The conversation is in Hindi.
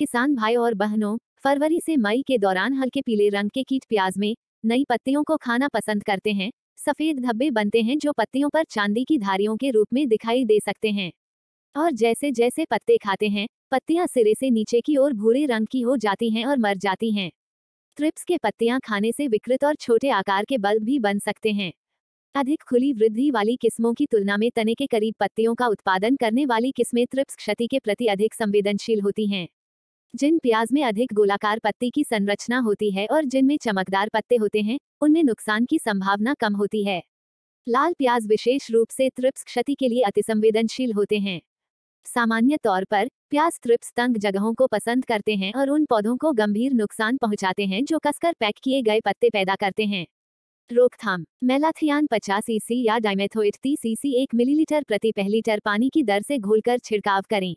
किसान भाई और बहनों फरवरी से मई के दौरान हल्के पीले रंग के कीट प्याज में नई पत्तियों को खाना पसंद करते हैं सफेद धब्बे बनते हैं जो पत्तियों पर चांदी की धारियों के रूप में दिखाई दे सकते हैं और जैसे जैसे पत्ते खाते हैं पत्तियां सिरे से नीचे की ओर भूरे रंग की हो जाती हैं और मर जाती हैं ट्रिप्स के पत्तियां खाने से विकृत और छोटे आकार के बल्ब भी बन सकते हैं अधिक खुली वृद्धि वाली किस्मों की तुलना में तने के करीब पत्तियों का उत्पादन करने वाली किस्में ट्रिप्स क्षति के प्रति अधिक संवेदनशील होती हैं जिन प्याज में अधिक गोलाकार पत्ती की संरचना होती है और जिनमें चमकदार पत्ते होते हैं उनमें नुकसान की संभावना कम होती है लाल प्याज विशेष रूप से त्रिप्स क्षति के लिए अतिसंवेदनशील होते हैं सामान्य तौर पर प्याज त्रिप्स तंग जगहों को पसंद करते हैं और उन पौधों को गंभीर नुकसान पहुंचाते हैं जो कसकर पैक किए गए पत्ते पैदा करते हैं रोकथाम मेलाथियान 50 सीसी या डायमेथोइट 30 सीसी एक मिलीलीटर प्रति पहली टर पानी की दर से घोलकर छिड़काव करें